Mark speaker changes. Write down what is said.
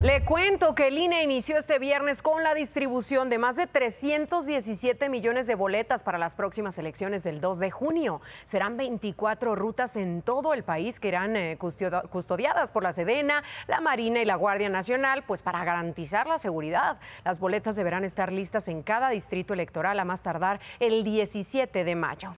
Speaker 1: Le cuento que el INE inició este viernes con la distribución de más de 317 millones de boletas para las próximas elecciones del 2 de junio. Serán 24 rutas en todo el país que irán eh, custodiadas por la Sedena, la Marina y la Guardia Nacional, pues para garantizar la seguridad. Las boletas deberán estar listas en cada distrito electoral a más tardar el 17 de mayo.